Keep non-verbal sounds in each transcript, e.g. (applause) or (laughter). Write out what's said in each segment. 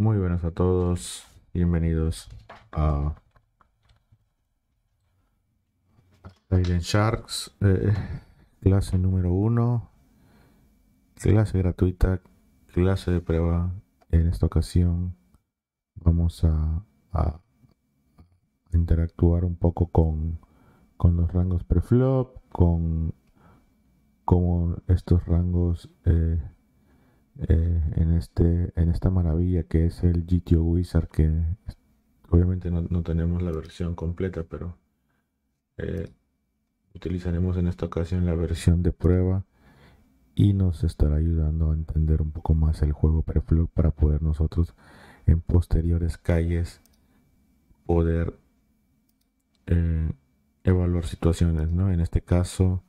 Muy buenas a todos, bienvenidos a Titan Sharks, eh, clase número uno, clase gratuita, clase de prueba. En esta ocasión vamos a, interactuar un poco con, con los rangos preflop, con cómo estos rangos eh, eh, en, este, en esta maravilla que es el GTO Wizard, que obviamente no, tenemos la versión completa, pero eh, utilizaremos en esta ocasión la versión de prueba y nos estará ayudando a entender un poco más el juego preflop para poder nosotros en posteriores calles poder eh, evaluar situaciones, ¿no? En este caso,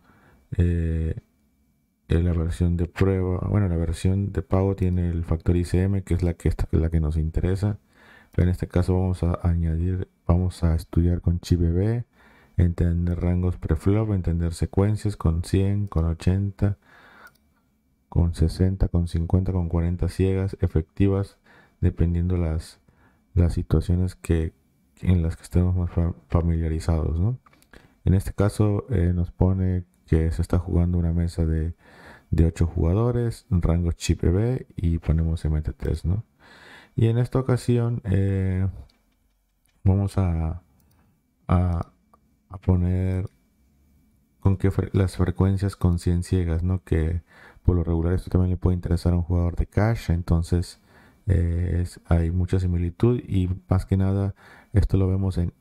la versión de prueba, bueno, la versión de pago tiene el factor ICM, que es la que, la que nos interesa. en este caso vamos a añadir, vamos a estudiar con ChiBB, entender rangos preflop, entender secuencias con 100, con 80, con 60, con 50, con 40 ciegas efectivas, dependiendo las, las situaciones que, en las que estemos más familiarizados. En este caso eh, nos pone que se está jugando una mesa de de 8 jugadores, rango chip e B y ponemos mt Y en esta ocasión eh, vamos a, a, poner con que las frecuencias con 100 ciegas, ¿no? Que por lo regular esto también le puede interesar a un jugador de cash, entonces eh, hay mucha similitud y más que nada esto lo vemos en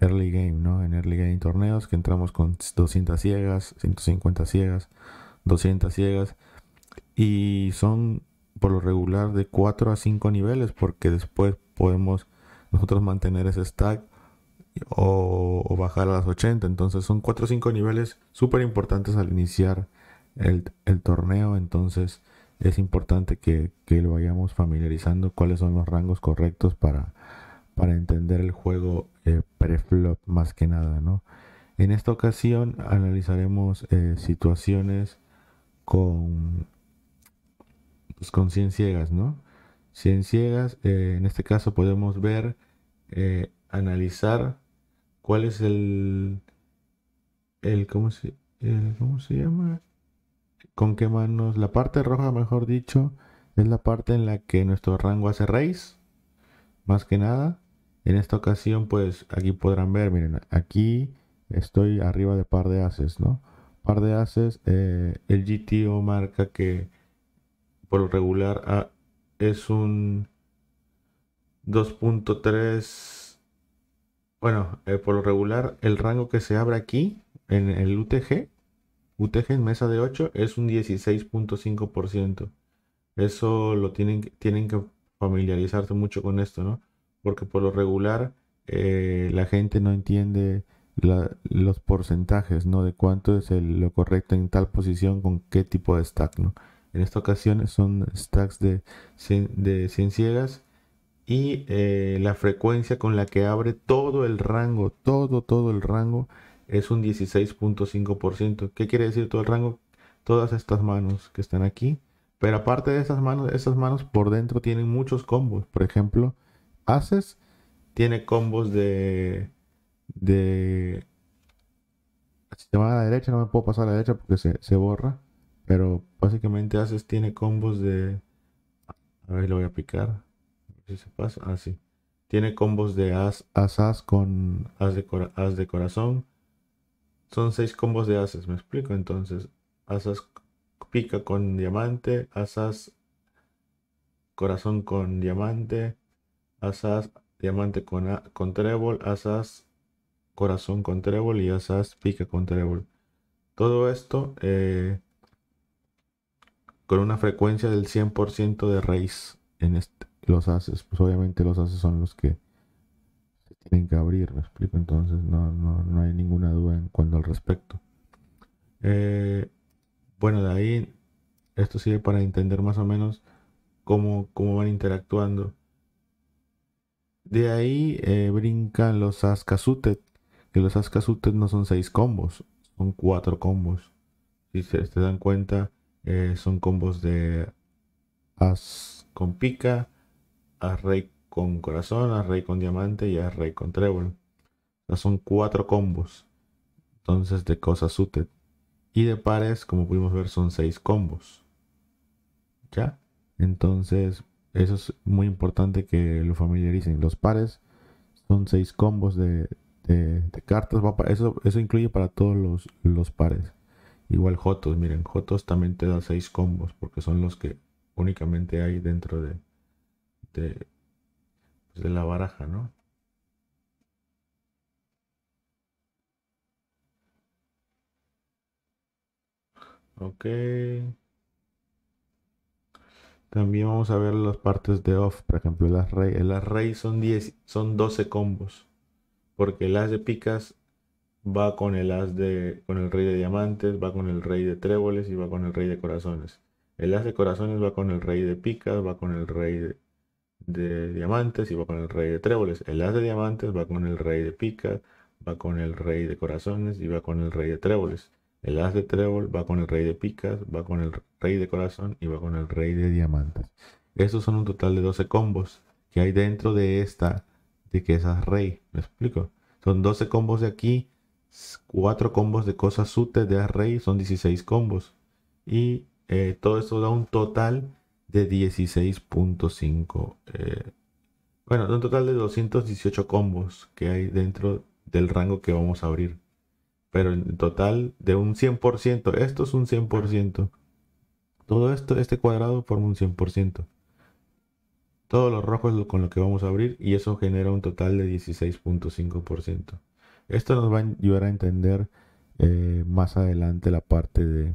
early game, ¿no? En early game torneos que entramos con 200 ciegas, 150 ciegas. 200 ciegas. Y son por lo regular de 4 a 5 niveles porque después podemos nosotros mantener ese stack o, bajar a las 80. Entonces son 4 o 5 niveles súper importantes al iniciar el, torneo. Entonces es importante que, lo vayamos familiarizando cuáles son los rangos correctos para, para entender el juego eh, preflop más que nada. ¿no? En esta ocasión analizaremos eh, situaciones con, pues, con 100 ciegas, ¿no? cien ciegas, eh, en este caso podemos ver, eh, analizar cuál es el, el, ¿cómo se, ¿cómo se llama? Con qué manos, la parte roja, mejor dicho, es la parte en la que nuestro rango hace raíz, más que nada. En esta ocasión, pues aquí podrán ver, miren, aquí estoy arriba de par de haces, ¿no? par de haces, eh, el GTO marca que por lo regular ah, es un 2.3. Bueno, eh, por lo regular el rango que se abre aquí en el UTG, UTG en mesa de 8 es un 16.5%. Eso lo tienen, tienen que familiarizarse mucho con esto, ¿no? Porque por lo regular eh, la gente no entiende los porcentajes, ¿no? De cuánto es lo correcto en tal posición con qué tipo de stack, ¿no? En esta ocasión son stacks de de ciegas y eh, la frecuencia con la que abre todo el rango, todo, todo el rango es un 16.5%. ¿Qué quiere decir todo el rango? Todas estas manos que están aquí. Pero aparte de esas manos, esas manos por dentro tienen muchos combos. Por ejemplo, Aces tiene combos de de... Si va a la derecha, no me puedo pasar a la derecha porque se, borra. Pero básicamente haces, tiene combos de... A ver, lo voy a picar A ver si se pasa. Ah, Tiene combos de as, as, con as de, de corazón. Son seis combos de ases, me explico. Entonces, asas pica con diamante, asas corazón con diamante, asas diamante con, con trébol, asas corazón con trébol y Asas pica con trébol. Todo esto eh, con una frecuencia del 100% de raíz en este, los haces. Pues obviamente los haces son los que se tienen que abrir, me explico. Entonces no, hay ninguna duda en cuanto al respecto. Eh, bueno, de ahí esto sirve para entender más o menos cómo, cómo van interactuando. De ahí eh, brincan los Askasutet, que los Ascasutes no son seis combos, son cuatro combos. Si se dan cuenta, eh, son combos de As con pica, As Rey con corazón, As Rey con diamante y As Rey con trébol. son cuatro combos. Entonces de cosas suited. Y de pares, como pudimos ver, son seis combos. ¿Ya? Entonces, eso es muy importante que lo familiaricen. Los pares son seis combos de, de, cartas, va eso, eso incluye para todos los, pares. Igual Jotos, miren, Jotos también te da 6 combos porque son los que únicamente hay dentro de, pues, de, la baraja, ¿no? Ok. También vamos a ver las partes de off, por ejemplo, las rey. Las rey son 10, son 12 combos. Porque el as de picas va con el as de. con el rey de diamantes, va con el rey de tréboles y va con el rey de corazones. El as de corazones va con el rey de picas, va con el rey de, diamantes y va con el rey de tréboles. El as de diamantes va con el rey de picas, va con el rey de corazones y va con el rey de tréboles. El as de trébol va con el rey de picas, va con el rey de corazón y va con el rey de diamantes. Estos son un total de 12 combos que hay dentro de esta de que es rey. ¿Me explico? Son 12 combos de aquí, 4 combos de cosas sute de Array, rey, son 16 combos. Y eh, todo esto da un total de 16.5. Eh, bueno, un total de 218 combos que hay dentro del rango que vamos a abrir. Pero en total de un 100%, esto es un 100%. Todo esto, este cuadrado forma un 100%. Todos los rojos con lo que vamos a abrir y eso genera un total de 16.5%. Esto nos va a ayudar a entender eh, más adelante la parte de...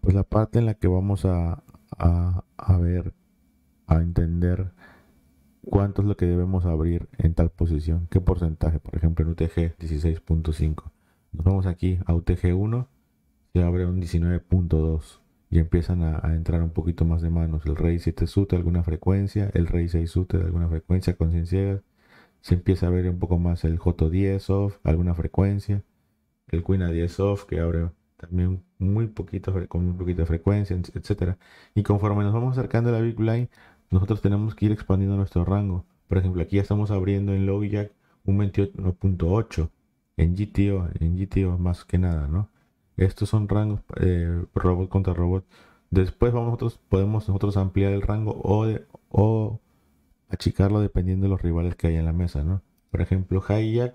Pues la parte en la que vamos a, a ver, a entender cuánto es lo que debemos abrir en tal posición, qué porcentaje, por ejemplo en UTG 16.5. Nos vamos aquí a UTG 1, se abre un 19.2. Y empiezan a, entrar un poquito más de manos. El rey 7 sut alguna frecuencia, el rey 6 sute de alguna frecuencia con Se empieza a ver un poco más el j 10 off, alguna frecuencia. El queen a 10 off, que abre también muy poquito, con muy de frecuencia, etc. Y conforme nos vamos acercando a la big blind, nosotros tenemos que ir expandiendo nuestro rango. Por ejemplo, aquí ya estamos abriendo en Jack un 28.8 en GTO, en GTO más que nada, ¿no? Estos son rangos eh, robot contra robot. Después nosotros, podemos nosotros ampliar el rango o, o achicarlo dependiendo de los rivales que hay en la mesa, ¿no? Por ejemplo, Hayak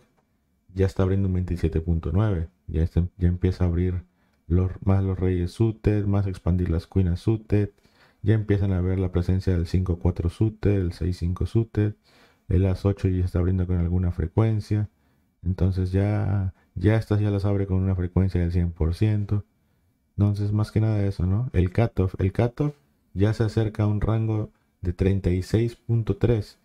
ya está abriendo un 27.9. Ya, ya empieza a abrir más los reyes suited, más expandir las cuinas suited. Ya empiezan a ver la presencia del 5.4 4 suited, el 6.5 5 suited. El as 8 ya está abriendo con alguna frecuencia. Entonces ya ya estas ya las abre con una frecuencia del 100%. Entonces, más que nada eso, ¿no? El cutoff. El cutoff ya se acerca a un rango de 36.3.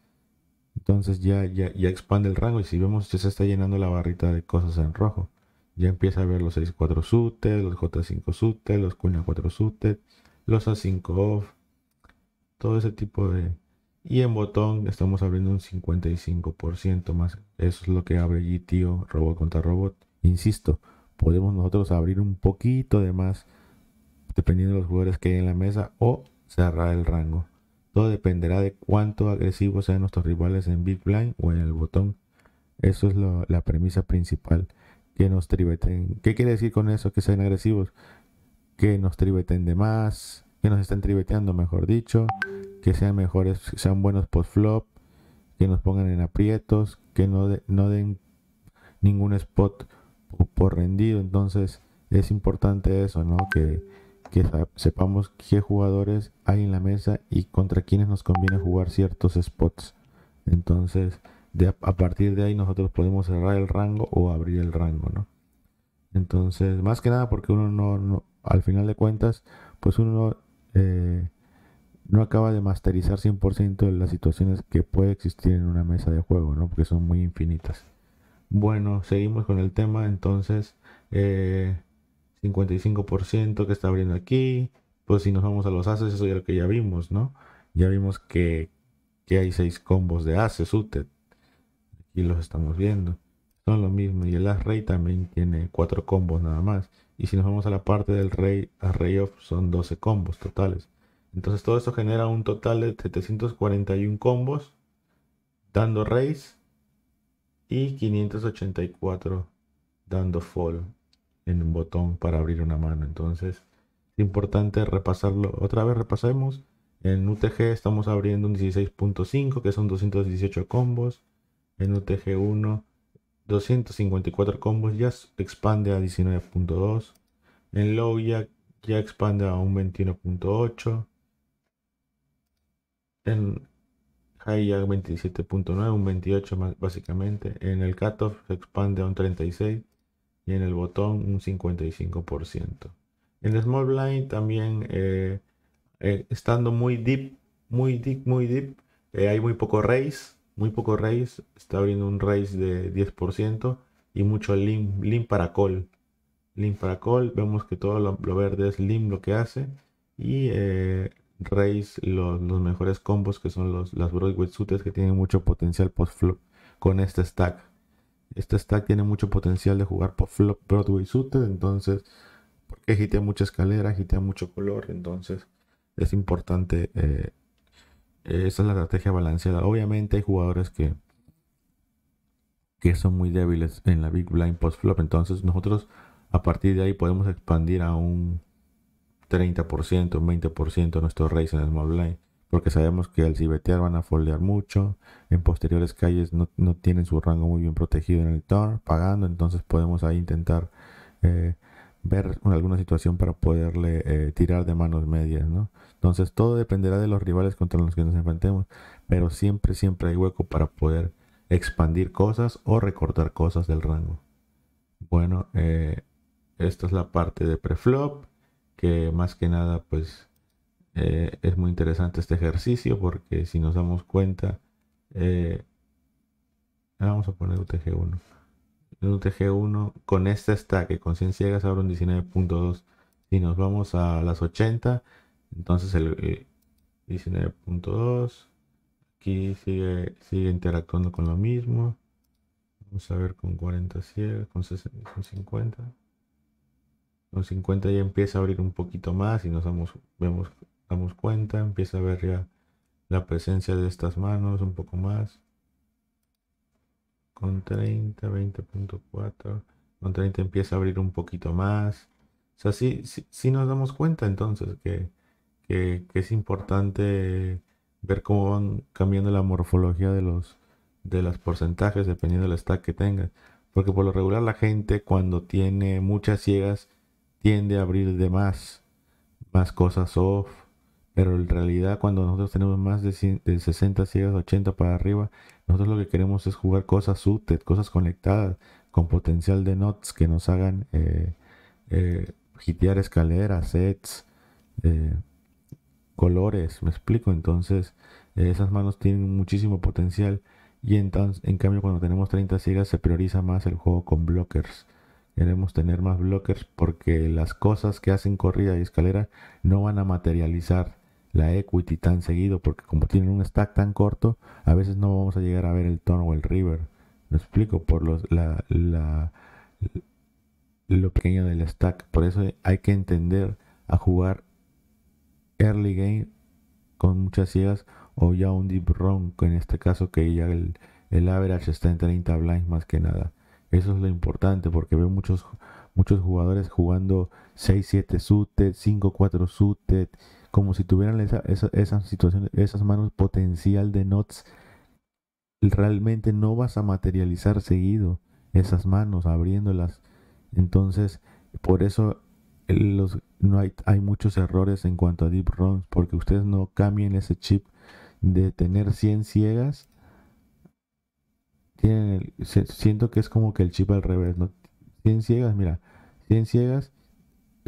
Entonces ya, ya, ya, expande el rango y si vemos ya se está llenando la barrita de cosas en rojo. Ya empieza a ver los 64 SUTED, los J5 SUTED, los Q4 SUTED, los A5 OFF, todo ese tipo de, y en botón estamos abriendo un 55% más. Eso es lo que abre GTO, robot contra robot. Insisto, podemos nosotros abrir un poquito de más dependiendo de los jugadores que hay en la mesa o cerrar el rango. Todo dependerá de cuánto agresivos sean nuestros rivales en Big Blind o en el botón. Eso es la premisa principal que nos tribeten. ¿Qué quiere decir con eso? Que sean agresivos. Que nos tribeten de más. Que nos estén tribeteando, mejor dicho que sean mejores, que sean buenos post-flop, que nos pongan en aprietos, que no, no den ningún spot por rendido. Entonces es importante eso, ¿no? Que, sepamos qué jugadores hay en la mesa y contra quienes nos conviene jugar ciertos spots. Entonces, a partir de ahí nosotros podemos cerrar el rango o abrir el rango, ¿no? Entonces, más que nada porque uno no, al final de cuentas, pues uno eh, no acaba de masterizar 100% de las situaciones que puede existir en una mesa de juego, ¿no? Porque son muy infinitas. Bueno, seguimos con el tema, entonces 55% eh, que está abriendo aquí, pues si nos vamos a los ases, eso ya lo que ya vimos, ¿no? Ya vimos que, hay 6 combos de ases, UTED, aquí los estamos viendo. Son lo mismo, y el as rey también tiene 4 combos nada más. Y si nos vamos a la parte del rey, rey off, son 12 combos totales. Entonces todo eso genera un total de 741 combos, dando raise y 584 dando fall en un botón para abrir una mano. Entonces es importante repasarlo. Otra vez repasemos. En UTG estamos abriendo un 16.5 que son 218 combos. En UTG 1 254 combos ya expande a 19.2. En low ya, ya expande a un 21.8. En high 27.9, un 28 más, básicamente. En el cutoff se expande a un 36 y en el botón un 55%. En el Small Blind también eh, eh, estando muy deep, muy deep, muy deep, eh, hay muy poco raise, muy poco raise, está abriendo un raise de 10% y mucho link lim para call. Link para call, vemos que todo lo, verde es limp lo que hace y Race los, mejores combos que son los, las Broadway Suites que tienen mucho potencial post flop con este stack. Este stack tiene mucho potencial de jugar post flop Broadway suites entonces, porque gitea mucha escalera, gitea mucho color, entonces es importante. Eh, esa es la estrategia balanceada. Obviamente hay jugadores que, que son muy débiles en la Big Blind post flop, entonces nosotros a partir de ahí podemos expandir a un 30%, 20% nuestros raise en small blind. Porque sabemos que al cibetear van a foldear mucho. En posteriores calles no, tienen su rango muy bien protegido en el turn pagando. Entonces podemos ahí intentar eh, ver alguna situación para poderle eh, tirar de manos medias, Entonces todo dependerá de los rivales contra los que nos enfrentemos, pero siempre, siempre hay hueco para poder expandir cosas o recortar cosas del rango. Bueno, eh, esta es la parte de preflop que más que nada pues eh, es muy interesante este ejercicio porque si nos damos cuenta eh, eh, vamos a poner UTG1 UTG1 con este stack con 100 ciegas ahora un 19.2 y nos vamos a las 80 entonces el, 19.2 aquí sigue, sigue interactuando con lo mismo vamos a ver con 40 ciegas con, 60, con 50 con 50 ya empieza a abrir un poquito más y nos damos, vemos, damos cuenta, empieza a ver ya la presencia de estas manos un poco más. Con 30, 20.4, con 30 empieza a abrir un poquito más. O sea, sí, nos damos cuenta entonces que, que, es importante ver cómo van cambiando la morfología de los de los porcentajes dependiendo del stack que tengas. Porque por lo regular la gente cuando tiene muchas ciegas tiende a abrir de más, más cosas off, pero en realidad cuando nosotros tenemos más de, 60 ciegas, 80 para arriba, nosotros lo que queremos es jugar cosas suited cosas conectadas, con potencial de notes que nos hagan eh, eh escaleras, sets, eh, colores, me explico. Entonces, eh, esas manos tienen muchísimo potencial. Y entonces, en cambio, cuando tenemos 30 ciegas, se prioriza más el juego con blockers. Queremos tener más blockers porque las cosas que hacen corrida y escalera no van a materializar la equity tan seguido porque como tienen un stack tan corto, a veces no vamos a llegar a ver el tono o el river. Lo explico por lo pequeño del stack. Por eso hay que entender a jugar early game con muchas ciegas o ya un deep run, en este caso que ya el, el average está en 30 blinds más que nada. Eso es lo importante porque veo muchos, muchos jugadores jugando 6-7 suited, 5-4 suited, como si tuvieran esa, esa, situación, esas manos potencial de nuts. Realmente no vas a materializar seguido esas manos abriéndolas. Entonces, por eso los, no hay, hay, muchos errores en cuanto a deep runs, porque ustedes no cambien ese chip de tener 100 ciegas tienen siento que es como que el chip al revés, ¿no? 100 ciegas, mira, 100 ciegas,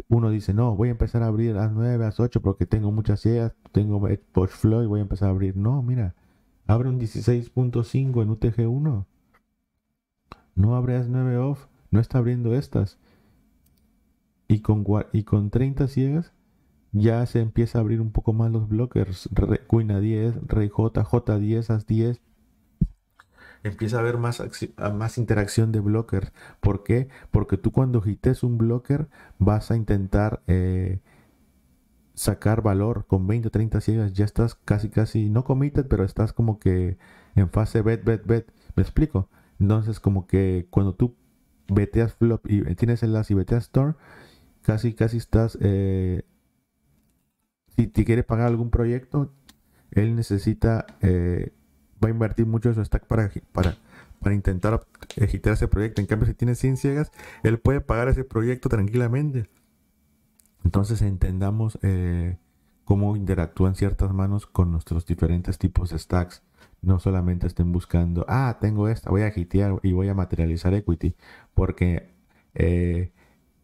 uno dice, no, voy a empezar a abrir a las 9, a las 8 porque tengo muchas ciegas, tengo Posh Flow y voy a empezar a abrir. No, mira, abre un 16.5 en UTG1. No abre las 9 off, no está abriendo estas. Y con, y con 30 ciegas ya se empieza a abrir un poco más los blockers. Cuina Queen a 10, Rey J, J10, As 10, empieza a haber más, más interacción de blockers. ¿Por qué? Porque tú cuando hites un blocker vas a intentar eh, sacar valor con 20 o 30 ciegas. Ya estás casi, casi, no committed, pero estás como que en fase bet, bet, bet. ¿Me explico? Entonces como que cuando tú veteas flop y eh, tienes enlace y veteas store, casi, casi estás... Eh, si te quiere pagar algún proyecto, él necesita... Eh, va a invertir mucho de su stack para, para, para intentar agitar ese proyecto. En cambio, si tiene 100 ciegas, él puede pagar ese proyecto tranquilamente. Entonces entendamos eh, cómo interactúan ciertas manos con nuestros diferentes tipos de stacks. No solamente estén buscando, ah, tengo esta, voy a agitear y voy a materializar equity. Porque eh,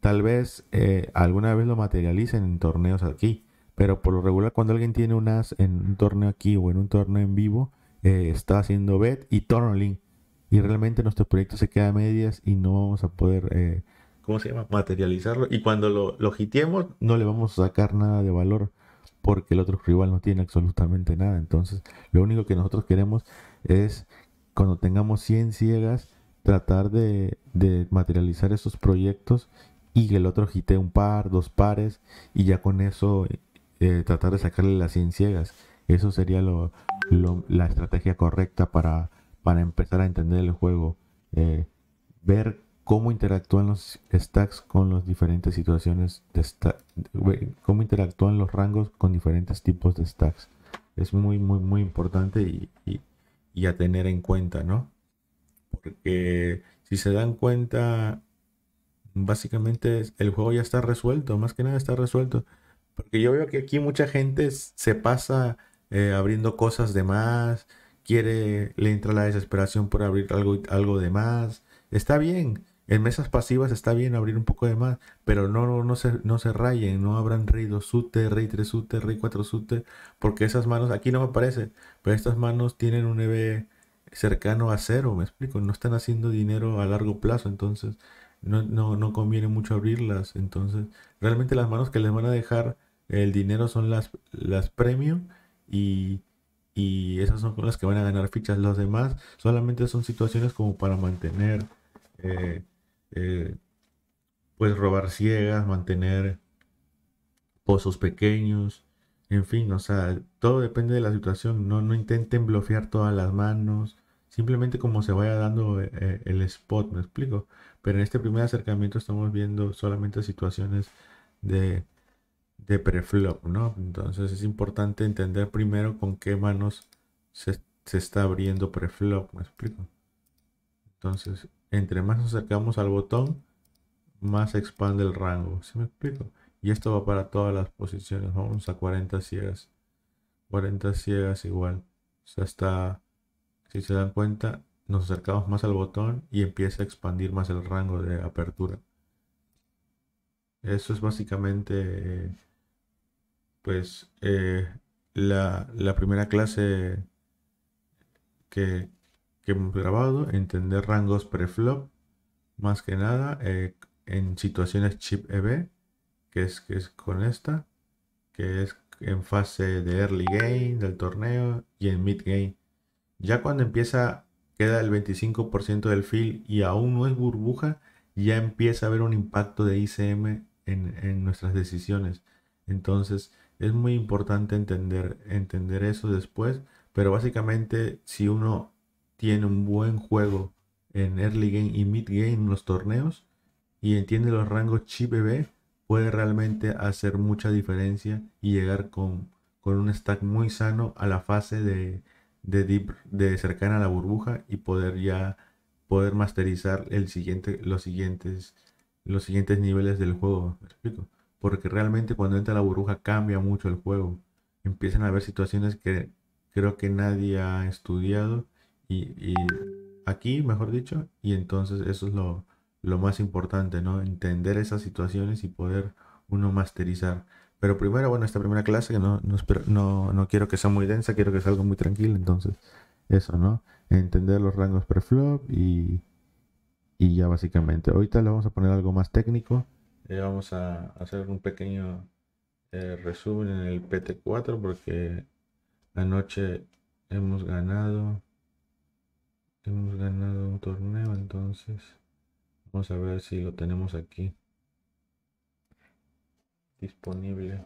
tal vez eh, alguna vez lo materialicen en torneos aquí. Pero por lo regular, cuando alguien tiene un as en un torneo aquí o en un torneo en vivo, eh, está haciendo Bet y link Y realmente nuestro proyecto se queda a medias y no vamos a poder, eh, ¿cómo se llama?, materializarlo. Y cuando lo, lo no le vamos a sacar nada de valor porque el otro rival no tiene absolutamente nada. Entonces, lo único que nosotros queremos es, cuando tengamos 100 ciegas, tratar de, materializar esos proyectos y que el otro gite un par, dos pares, y ya con eso eh, tratar de sacarle las 100 ciegas. Eso sería lo, la estrategia correcta para, para, empezar a entender el juego. Eh, ver cómo interactúan los stacks con las diferentes situaciones de cómo interactúan los rangos con diferentes tipos de stacks. Es muy, muy, muy importante y, y a tener en cuenta, ¿no? Porque si se dan cuenta, básicamente el juego ya está resuelto, más que nada está resuelto. Porque yo veo que aquí mucha gente se pasa eh, abriendo cosas de más, quiere, le entra la desesperación por abrir algo, algo de más. Está bien, en mesas pasivas está bien abrir un poco de más, pero no, no, se, no se rayen, no abran rey 2 sute, rey 3 sute, rey 4 sute, porque esas manos, aquí no me parece, pero estas manos tienen un EV cercano a cero, me explico, no están haciendo dinero a largo plazo, entonces no, no, conviene mucho abrirlas, entonces realmente las manos que les van a dejar el dinero son las, las premium y, esas son cosas las que van a ganar fichas. Los demás solamente son situaciones como para mantener, eh, eh, pues robar ciegas, mantener pozos pequeños, en fin, o sea, todo depende de la situación. No, no intenten bloquear todas las manos, simplemente como se vaya dando eh, el spot, me explico. Pero en este primer acercamiento estamos viendo solamente situaciones de de preflop, ¿no? Entonces es importante entender primero con qué manos se, está abriendo preflop, ¿me explico? Entonces, entre más nos acercamos al botón, más expande el rango, ¿sí me explico? Y esto va para todas las posiciones, vamos a 40 ciegas, 40 ciegas igual, o sea, hasta, si se dan cuenta, nos acercamos más al botón y empieza a expandir más el rango de apertura. Eso es básicamente... Eh, pues eh, la, primera clase que, hemos grabado, entender rangos pre-flop, más que nada eh, en situaciones chip EB, que es, que es con esta, que es en fase de early game del torneo y en mid game. Ya cuando empieza, queda el 25% del field y aún no es burbuja, ya empieza a haber un impacto de ICM en, en nuestras decisiones. Entonces, es muy importante entender, entender eso después, pero básicamente si uno tiene un buen juego en early game y mid game en los torneos y entiende los rangos chip b puede realmente hacer mucha diferencia y llegar con, con un stack muy sano a la fase de, de, de cercana a la burbuja y poder ya poder masterizar el siguiente, los siguientes los siguientes niveles del juego. ¿Me porque realmente cuando entra la burbuja cambia mucho el juego. Empiezan a haber situaciones que creo que nadie ha estudiado y, aquí, mejor dicho, y entonces eso es lo, más importante, ¿no? Entender esas situaciones y poder uno masterizar. Pero primero, bueno, esta primera clase que no, no, no, no quiero que sea muy densa, quiero que sea algo muy tranquilo, entonces eso, ¿no? Entender los rangos preflop y, y ya básicamente. Ahorita le vamos a poner algo más técnico vamos a hacer un pequeño eh, resumen en el PT4 porque anoche hemos ganado. Hemos ganado un torneo, entonces vamos a ver si lo tenemos aquí disponible.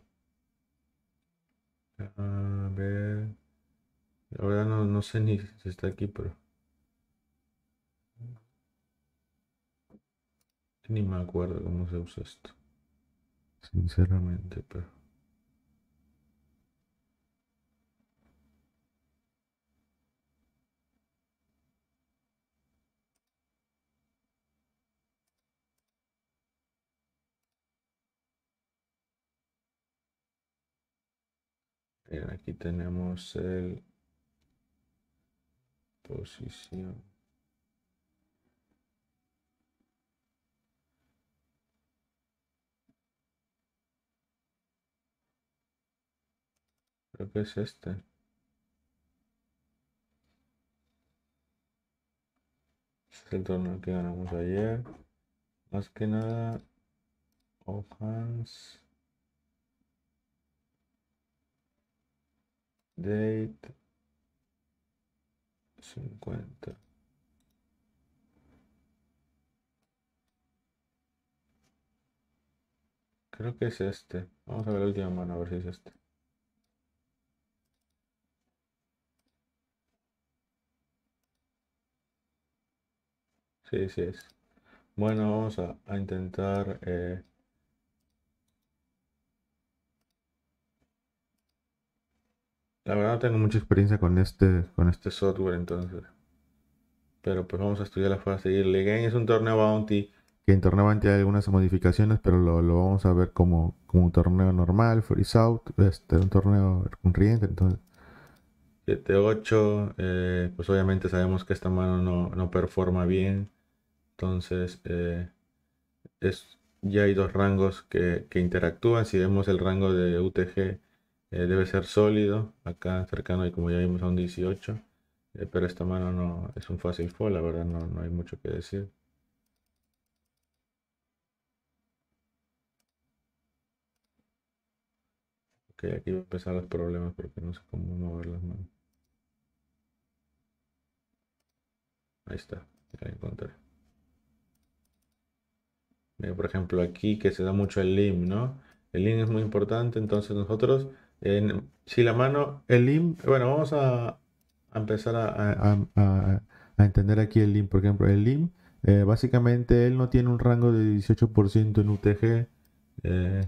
A ver, la no sé ni si está aquí, pero Ni me acuerdo cómo se usa esto. Sinceramente, pero... aquí tenemos el posición. Creo que es este. Este es el torneo que ganamos ayer. Más que nada, Hans, Date 50. Creo que es este. Vamos a ver la última mano, a ver si es este. Sí, sí es. Bueno, vamos a, intentar... Eh, la verdad no tengo mucha experiencia con este, con este software entonces. Pero pues vamos a estudiar la fase. Y Game es un torneo bounty. Que en torneo bounty hay algunas modificaciones, pero lo, vamos a ver como, como, un torneo normal, freeze out, este, un torneo corriente. entonces. 7-8, eh, pues obviamente sabemos que esta mano no, no performa bien. Entonces, eh, ya hay dos rangos que, interactúan. Si vemos el rango de UTG, eh, debe ser sólido. Acá cercano y como ya vimos a un 18. pero esta mano no es un fácil fall, la verdad no, hay mucho que decir. Ok, aquí empezaron los problemas porque no sé cómo mover las manos. Ahí está, ya encontré. Eh, por ejemplo, aquí que se da mucho el lim, ¿no? El lim es muy importante, entonces nosotros, si la mano, el lim, bueno, vamos a, empezar a, entender aquí el lim. Por ejemplo, el lim, eh, básicamente él no tiene un rango de 18% en UTG, eh,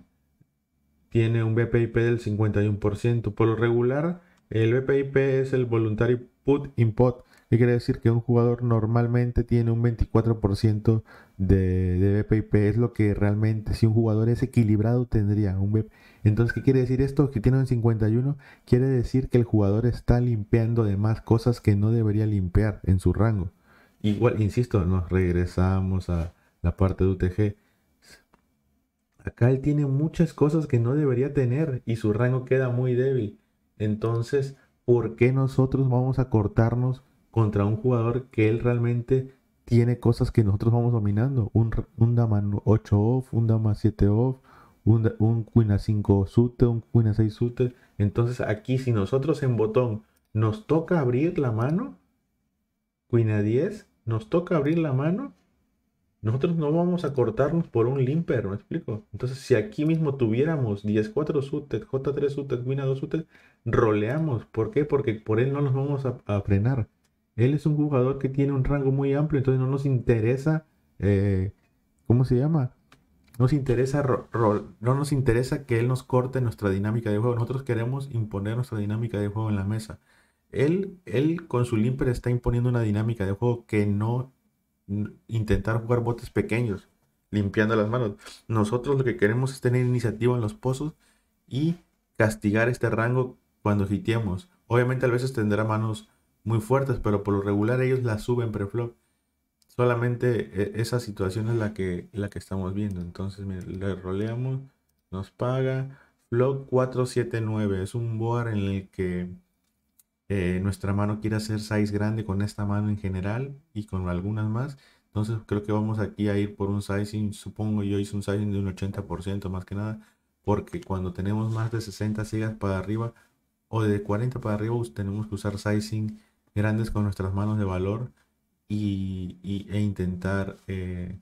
tiene un BPIP del 51%. Por lo regular, el BPIP es el Voluntary Put Input y quiere decir? Que un jugador normalmente tiene un 24% de, de BPIP. Es lo que realmente, si un jugador es equilibrado, tendría un BP. Entonces, ¿qué quiere decir esto? Que tiene un 51. Quiere decir que el jugador está limpiando de más cosas que no debería limpiar en su rango. Igual, insisto, nos regresamos a la parte de UTG. Acá él tiene muchas cosas que no debería tener y su rango queda muy débil. Entonces, ¿por qué nosotros vamos a cortarnos contra un jugador que él realmente tiene cosas que nosotros vamos dominando. Un, dama 8 off, un dama 7 off, un, un queen a 5 sute, un queen a 6 sute. Entonces aquí si nosotros en botón nos toca abrir la mano, queen a 10, nos toca abrir la mano, nosotros no vamos a cortarnos por un limper, ¿me explico? Entonces si aquí mismo tuviéramos 10-4 suited, j3 suited, queen a 2 suited, roleamos. ¿Por qué? Porque por él no nos vamos a, a frenar. Él es un jugador que tiene un rango muy amplio, entonces no nos interesa, eh, ¿cómo se llama? Nos interesa no nos interesa que él nos corte nuestra dinámica de juego. Nosotros queremos imponer nuestra dinámica de juego en la mesa. Él, él con su limper está imponiendo una dinámica de juego que no intentar jugar botes pequeños, limpiando las manos. Nosotros lo que queremos es tener iniciativa en los pozos y castigar este rango cuando hitiemos. Obviamente a veces tendrá manos muy fuertes, pero por lo regular ellos la suben preflop. Solamente eh, esa situación es la que, la que estamos viendo. Entonces le roleamos, nos paga. Flop 479 es un board en el que eh, nuestra mano quiere hacer size grande con esta mano en general y con algunas más. Entonces creo que vamos aquí a ir por un sizing, supongo yo hice un sizing de un 80% más que nada, porque cuando tenemos más de 60 sigas para arriba o de 40 para arriba tenemos que usar sizing grandes con nuestras manos de valor y, e intentar, eh,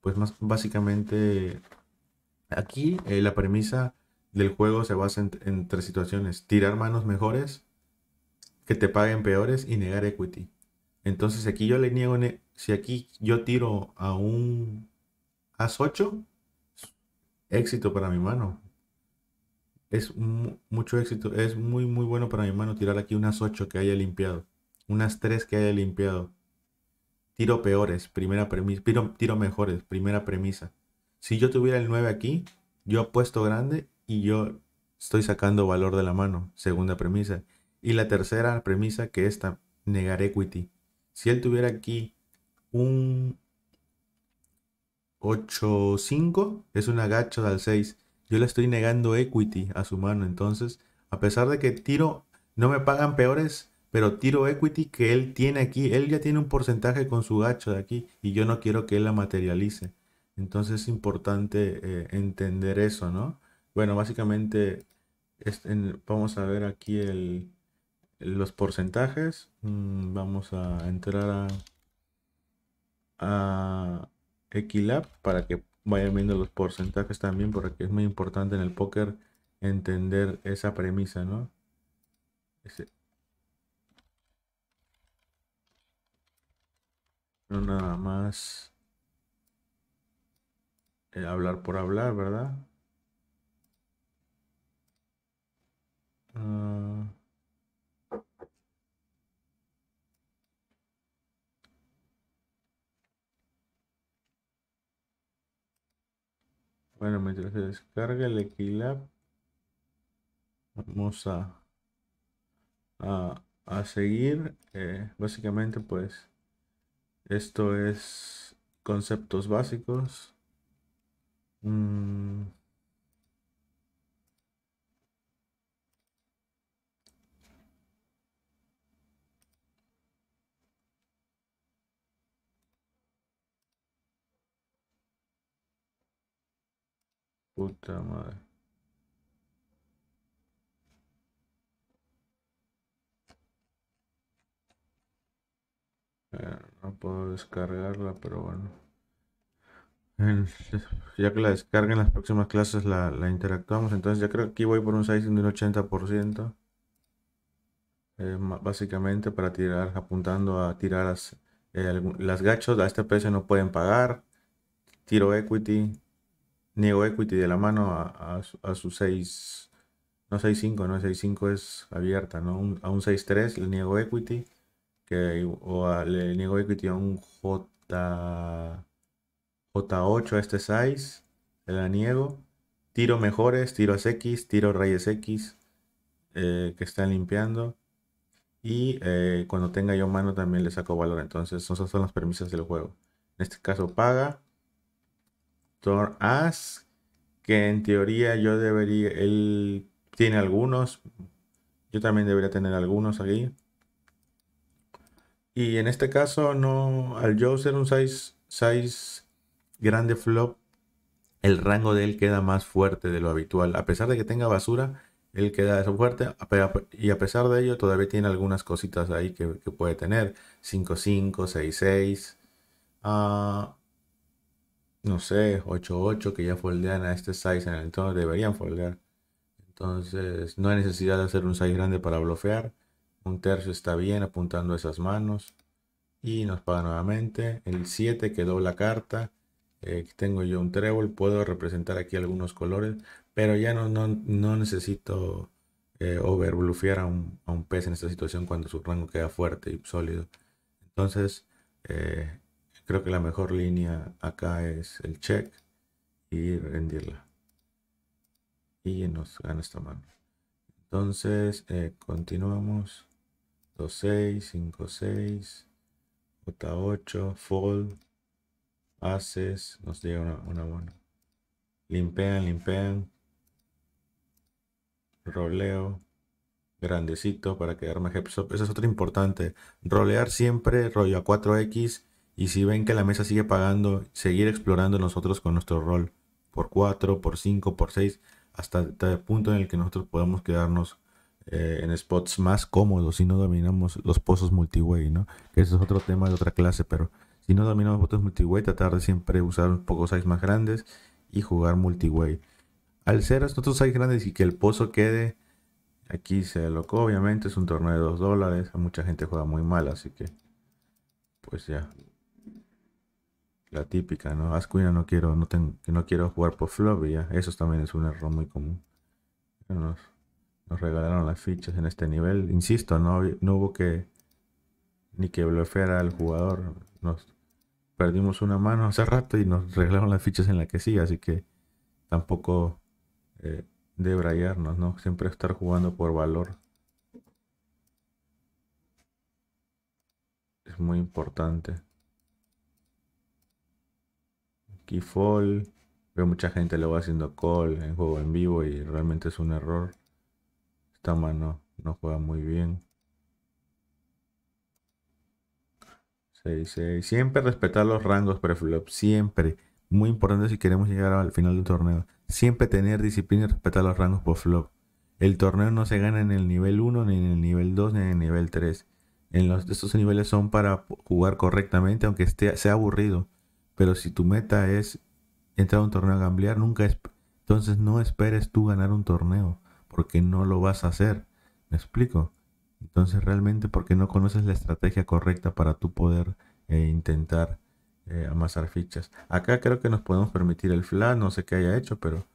pues más básicamente, aquí eh, la premisa del juego se basa en, tres situaciones. Tirar manos mejores, que te paguen peores y negar equity. Entonces aquí yo le niego, si aquí yo tiro a un as 8, éxito para mi mano. Es mucho éxito, es muy muy bueno para mi mano tirar aquí un as 8 que haya limpiado. Unas tres que haya limpiado. Tiro peores, primera premisa. Tiro, mejores, primera premisa. Si yo tuviera el 9 aquí, yo apuesto grande y yo estoy sacando valor de la mano, segunda premisa. Y la tercera premisa que es negar equity. Si él tuviera aquí un 8-5, es un agacho al 6. Yo le estoy negando equity a su mano. Entonces, a pesar de que tiro, no me pagan peores, pero tiro equity que él tiene aquí, él ya tiene un porcentaje con su gacho de aquí y yo no quiero que él la materialice. Entonces es importante eh, entender eso, ¿no? Bueno, básicamente vamos a ver aquí los porcentajes. Mm, vamos a entrar a, Equilab para que vayan viendo los porcentajes también, porque es muy importante en el póker entender esa premisa, ¿no? No nada más eh, hablar por hablar, ¿verdad? Ah. Bueno, mientras se descarga el Equilab, vamos a, a, a seguir. Eh, básicamente, pues, esto es conceptos básicos. Mm. Puta madre. Eh, no puedo descargarla, pero bueno. Ya que la descargue en las próximas clases la, interactuamos. Entonces ya creo que aquí voy por un 6 de un 80%. Eh, básicamente para tirar, apuntando a tirar las, eh, las gachos a este precio no pueden pagar. Tiro equity, niego equity de la mano a, a, su 6, no 6.5, no 6.5 es abierta, ¿no? a un 6.3 le niego equity que o le niego equity a un J, J8 a este size, le la niego. Tiro mejores, Tiro X, tiro reyes X, eh, que están limpiando. Y eh, cuando tenga yo mano también le saco valor. Entonces, esas son las permisas del juego. En este caso, paga. Tor As. Que en teoría yo debería. Él tiene algunos. Yo también debería tener algunos aquí. Y en este caso, no, al yo ser un size grande flop, el rango de él queda más fuerte de lo habitual. A pesar de que tenga basura, él queda fuerte y a pesar de ello todavía tiene algunas cositas ahí que, puede tener. 5-5, 6-6, ah, no sé, 8-8 que ya foldean a este size en el entorno, deberían foldear. Entonces no hay necesidad de hacer un size grande para bloquear un tercio está bien apuntando esas manos. Y nos paga nuevamente. El 7 quedó la carta. Eh, tengo yo un trébol. Puedo representar aquí algunos colores. Pero ya no, no, no necesito eh, overbluffear a un, a un pez en esta situación cuando su rango queda fuerte y sólido. Entonces, eh, creo que la mejor línea acá es el check y rendirla. Y nos gana esta mano. Entonces, eh, continuamos. 2-6, 5-6, J8, fold, haces, nos llega una, buena. Limpean, limpean. Roleo. Grandecito para quedarme más Eso es otro importante. Rolear siempre rollo a 4X. Y si ven que la mesa sigue pagando, seguir explorando nosotros con nuestro rol. Por 4, por 5, por 6. Hasta, hasta el punto en el que nosotros Podemos quedarnos eh, en spots más cómodos si no dominamos los pozos multiway, ¿no? Que eso es otro tema de otra clase, pero si no dominamos pozos multiway, tratar de siempre usar un poco size más grandes y jugar multiway. Al ser estos size grandes y que el pozo quede aquí se loco obviamente, es un torneo de 2 dólares, mucha gente juega muy mal, así que pues ya. La típica, ¿no? Ascuina no quiero, no que no quiero jugar por flop y ya. Eso también es un error muy común. Nos regalaron las fichas en este nivel. Insisto, no, hubo que ni que bloqueara al jugador. Nos perdimos una mano hace rato y nos regalaron las fichas en la que sí, así que tampoco eh, debrayarnos, ¿no? Siempre estar jugando por valor. Es muy importante. Aquí fall. Veo mucha gente lo va haciendo call en juego en vivo y realmente es un error mano, no, juega muy bien. Siempre respetar los rangos preflop. Siempre. Muy importante si queremos llegar al final del torneo. Siempre tener disciplina y respetar los rangos por pues, flop El torneo no se gana en el nivel 1, ni en el nivel 2, ni en el nivel 3. En los, estos niveles son para jugar correctamente, aunque esté, sea aburrido. Pero si tu meta es entrar a un torneo a gamblear, nunca es, entonces no esperes tú ganar un torneo. ¿por qué no lo vas a hacer? ¿Me explico? Entonces realmente ¿por qué no conoces la estrategia correcta para tú poder eh, intentar eh, amasar fichas. Acá creo que nos podemos permitir el FLA. no sé qué haya hecho, pero,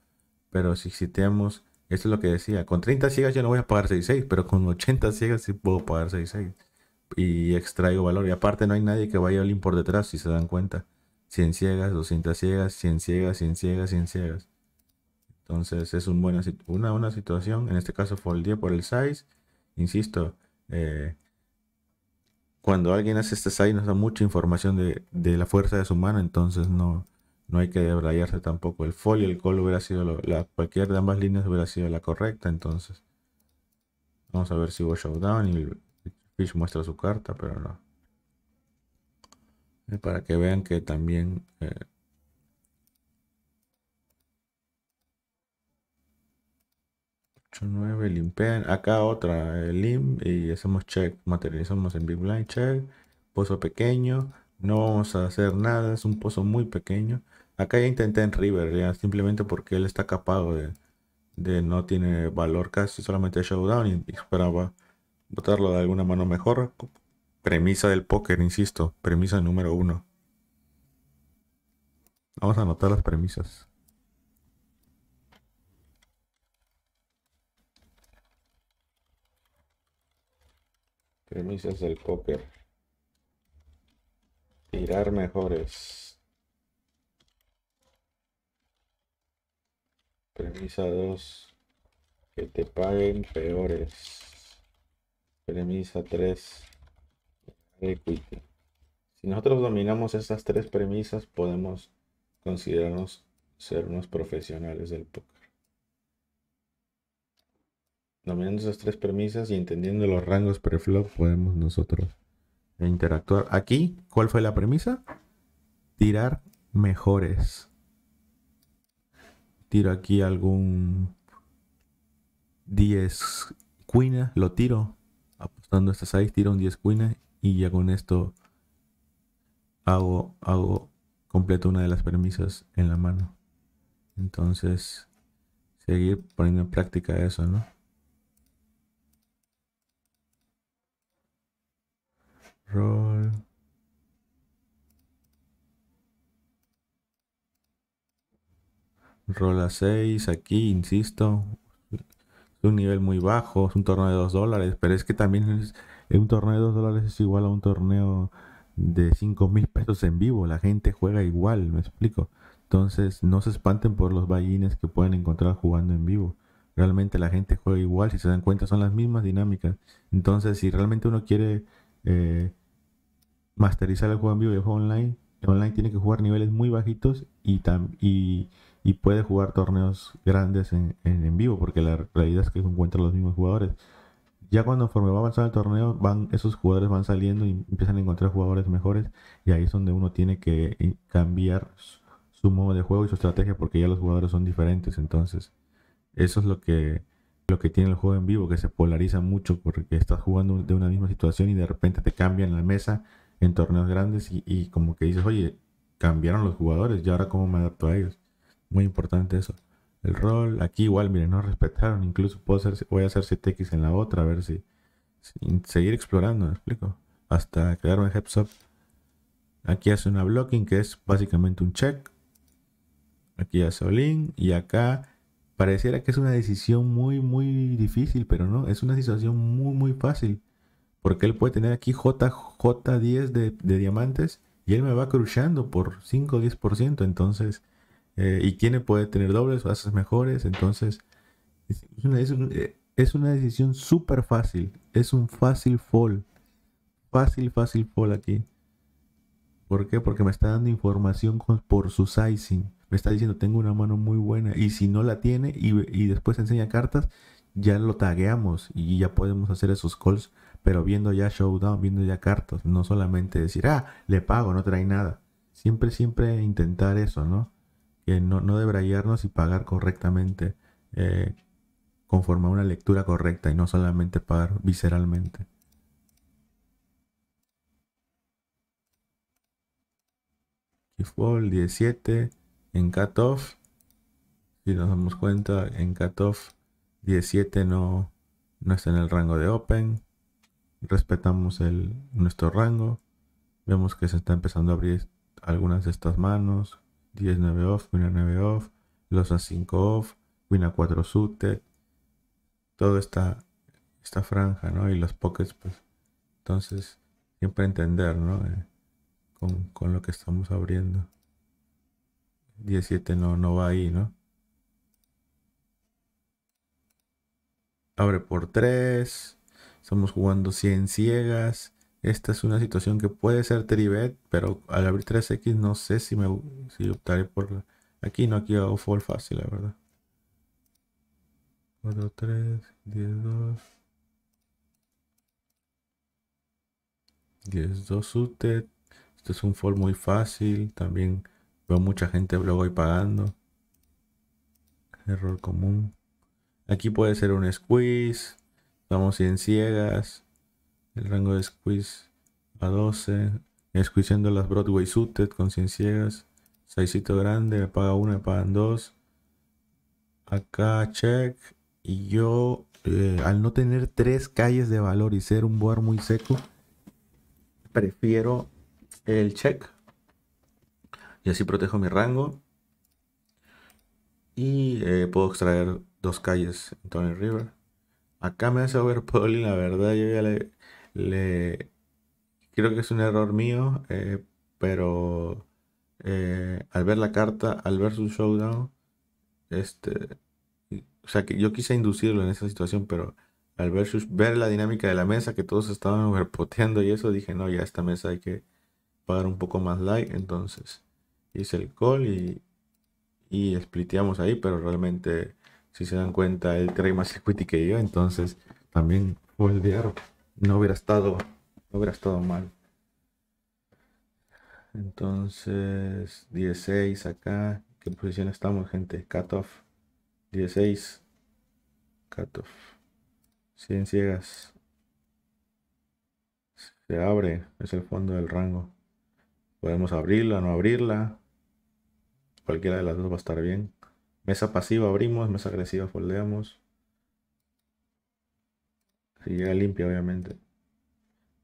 pero si tenemos, eso es lo que decía, con 30 ciegas yo no voy a pagar 6.6, pero con 80 ciegas sí puedo pagar 6.6 y extraigo valor. Y aparte no hay nadie que vaya al por detrás, si se dan cuenta. 100 ciegas, 200 ciegas, 100 ciegas, 100 ciegas, 100 ciegas. Entonces es un buena, una, situación, en este caso 10 por el size. Insisto, eh, cuando alguien hace este size nos da mucha información de, la fuerza de su mano, entonces no, no hay que debrayarse tampoco. El fold y el call hubiera sido, la, cualquier de ambas líneas hubiera sido la correcta, entonces. Vamos a ver si hubo showdown y Fish muestra su carta, pero no. Para que vean que también... Eh, 8, 9, Acá otra, el eh, y hacemos check. Materializamos en big blind check. Pozo pequeño. No vamos a hacer nada, es un pozo muy pequeño. Acá ya intenté en River, ya simplemente porque él está capado de, de no tiene valor casi, solamente showdown y esperaba botarlo de alguna mano mejor. Premisa del póker, insisto, premisa número uno. Vamos a anotar las premisas. Premisas del póker. Tirar mejores. Premisa 2. Que te paguen peores. Premisa 3. Equity. Si nosotros dominamos estas tres premisas, podemos considerarnos ser unos profesionales del póker. Dominando esas tres premisas y entendiendo los rangos preflop, podemos nosotros interactuar. Aquí, ¿cuál fue la premisa? Tirar mejores. Tiro aquí algún 10 cuina, lo tiro. Apostando estas 6, tiro un 10 cuina y ya con esto hago, hago completo una de las premisas en la mano. Entonces, seguir poniendo en práctica eso, ¿no? roll. a 6 aquí, insisto. Es un nivel muy bajo, es un torneo de 2 dólares, pero es que también es, un torneo de 2 dólares es igual a un torneo de 5 mil pesos en vivo. La gente juega igual, me explico. Entonces no se espanten por los ballines que pueden encontrar jugando en vivo. Realmente la gente juega igual, si se dan cuenta son las mismas dinámicas. Entonces si realmente uno quiere eh, masterizar el juego en vivo y el juego online. El online tiene que jugar niveles muy bajitos y, y, puede jugar torneos grandes en, vivo, porque la realidad es que encuentra los mismos jugadores. Ya cuando conforme va avanzando el torneo, van, esos jugadores van saliendo y empiezan a encontrar jugadores mejores, y ahí es donde uno tiene que eh, cambiar su modo de juego y su estrategia, porque ya los jugadores son diferentes. Entonces, eso es lo que, lo que tiene el juego en vivo, que se polariza mucho porque estás jugando de una misma situación y de repente te cambian la mesa en torneos grandes y, como que dices, oye, cambiaron los jugadores y ahora cómo me adapto a ellos. Muy importante eso. El rol, aquí igual, miren, no respetaron. Incluso puedo hacer, voy a hacer 7X en la otra, a ver si, seguir explorando, me explico. Hasta que heads up. Aquí hace una blocking que es básicamente un check. Aquí hace Olin y acá pareciera que es una decisión muy, muy difícil, pero no, es una situación muy, muy fácil porque él puede tener aquí JJ10 de, diamantes y él me va cruzando por 5 o 10%. Entonces, eh, y tiene, puede tener dobles o haces mejores. Entonces, eh, es una, decisión súper fácil. Es un fácil fall. Fácil, fácil fall aquí. ¿Por qué? Porque me está dando información por su sizing. Me está diciendo, tengo una mano muy buena. Y si no la tiene y, y después enseña cartas, ya lo tagueamos y ya podemos hacer esos calls pero viendo ya Showdown, viendo ya cartas, no solamente decir, ah, le pago, no trae nada. Siempre, siempre intentar eso, ¿no? Que no, no debrayarnos y pagar correctamente, eh, conforme a una lectura correcta y no solamente pagar visceralmente. Ball 17 en cutoff. Si nos damos cuenta, en cutoff 17 no, no está en el rango de Open respetamos el, nuestro rango. Vemos que se está empezando a abrir algunas de estas manos. 10 9 off, Win a 9 off, los a 5 off, Win a 4 suited. todo esta, esta franja, ¿no? Y los pockets, pues. Entonces, siempre entender, ¿no? Eh, con, con, lo que estamos abriendo. 17 no, no va ahí, ¿no? Abre por 3. Estamos jugando 100 ciegas. Esta es una situación que puede ser trivet pero al abrir 3X no sé si me optaré por... Aquí no, aquí hago fall fácil, la verdad. 4, 3, 10, 2. 10, 2 suited. esto es un fall muy fácil. También veo mucha gente luego ahí pagando. Error común. Aquí puede ser un squeeze. Estamos ciegas. El rango de squeeze a 12. squeezeando las Broadway Suited con 100 ciegas. Saicito grande, me paga 1, me pagan dos Acá check. Y yo, eh, al no tener tres calles de valor y ser un board muy seco, prefiero el check. Y así protejo mi rango. Y eh, puedo extraer dos calles en Tony River. Acá me hace overpolling, la verdad, yo ya le, Creo que es un error mío, eh, pero eh, al ver la carta, al ver su showdown, este... O sea, que yo quise inducirlo en esa situación, pero al ver, ver la dinámica de la mesa, que todos estaban overpoteando y eso, dije, no, ya esta mesa hay que pagar un poco más light, entonces hice el call y, y spliteamos ahí, pero realmente si se dan cuenta, él trae más equity que yo, entonces también volver no hubiera estado, no hubiera estado mal. Entonces, 16 acá. ¿Qué posición estamos, gente? Cutoff. 16. Cutoff. 100 ciegas. Se abre. Es el fondo del rango. Podemos abrirla, no abrirla. Cualquiera de las dos va a estar bien. Mesa pasiva abrimos, mesa agresiva foldeamos. Si llega limpia, obviamente.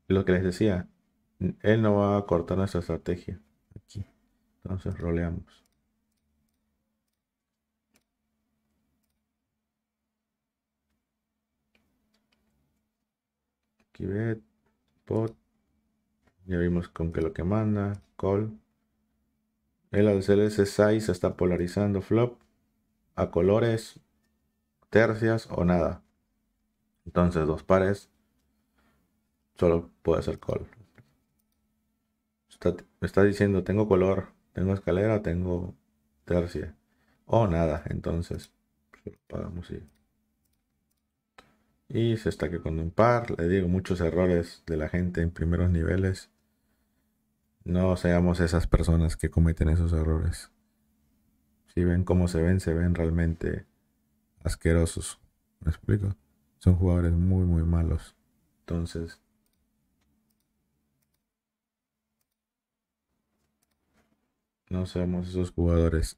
Lo que les decía, él no va a cortar nuestra estrategia. Aquí. Entonces roleamos. Aquí ve. pot. Ya vimos con que lo que manda, call. El al S6 se está polarizando flop a colores, tercias o nada. Entonces dos pares solo puede ser color Está, está diciendo tengo color, tengo escalera, tengo tercia o nada. Entonces pues, pagamos y y se está que cuando un par, le digo, muchos errores de la gente en primeros niveles. No seamos esas personas que cometen esos errores si ven cómo se ven, se ven realmente asquerosos. ¿Me explico? Son jugadores muy, muy malos. Entonces... No somos esos jugadores.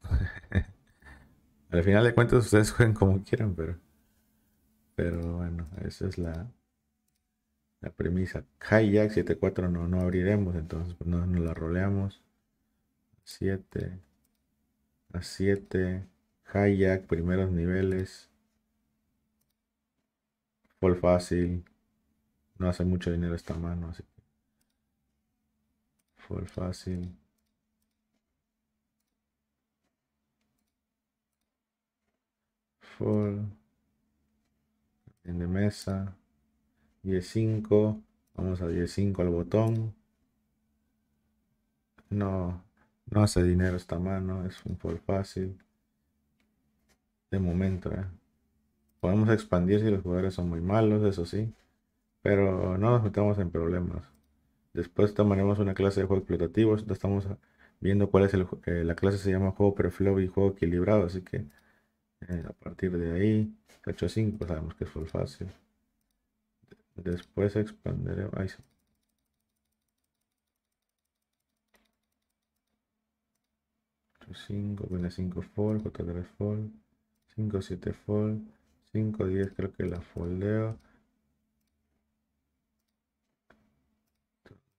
(laughs) Al final de cuentas ustedes juegan como quieran, pero... Pero bueno, esa es la, la premisa. kayak 7-4 no, no abriremos, entonces pues, no, no la roleamos. 7 a 7, Hayak, primeros niveles, full fácil, no hace mucho dinero esta mano, así que full fácil. Fall. en de mesa, 10-5, vamos a 10-5 al botón. No, no, hace dinero esta mano Es un por fácil. De momento, ¿eh? Podemos expandir si los jugadores son muy malos, eso sí. Pero no nos metemos en problemas. Después tomaremos una clase de juego explotativo. Estamos viendo cuál es el, eh, la clase se llama juego preflow y juego equilibrado. Así que eh, a partir de ahí, 8 5, sabemos que es full fácil. Después expanderemos Ahí 5, viene 5 fold, 4, 3 fold, 5, 7 fold, 5, 10 creo que la foldeo.